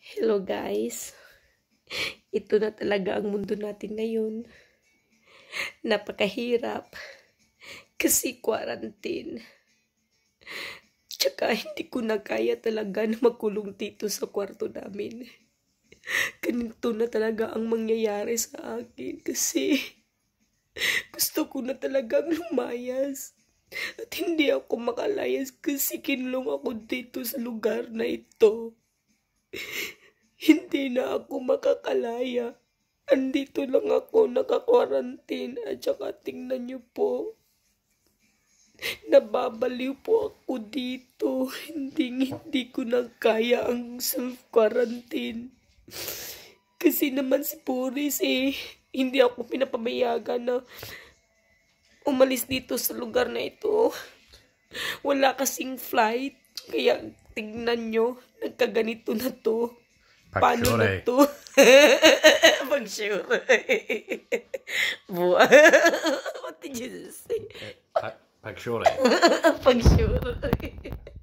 Hello guys. Ito na talaga ang mundo natin ngayon. Napakahirap. Kasi quarantine. Tsaka hindi ko na kaya talaga na makulong dito sa kwarto namin. Ganito na talaga ang mangyayari sa akin kasi gusto ko na talagang lumayas. At hindi ako makalayas kasi kinlong ako dito sa lugar na ito. Hindi na ako makakalaya. Andito lang ako naka-quarantine at saka tingnan niyo po. Nababaliw po ako dito. Hindi, hindi ko na kaya ang self-quarantine. Kasi naman si Puris eh, hindi ako pinapabayagan na umalis dito sa lugar na ito. Wala kasing flight. Kaya tignan nyo, nagkaganito na to. Paano na eh. to? Pagsure. Buwa. What did you just say? Eh, Pagsure. Eh. Pagsure.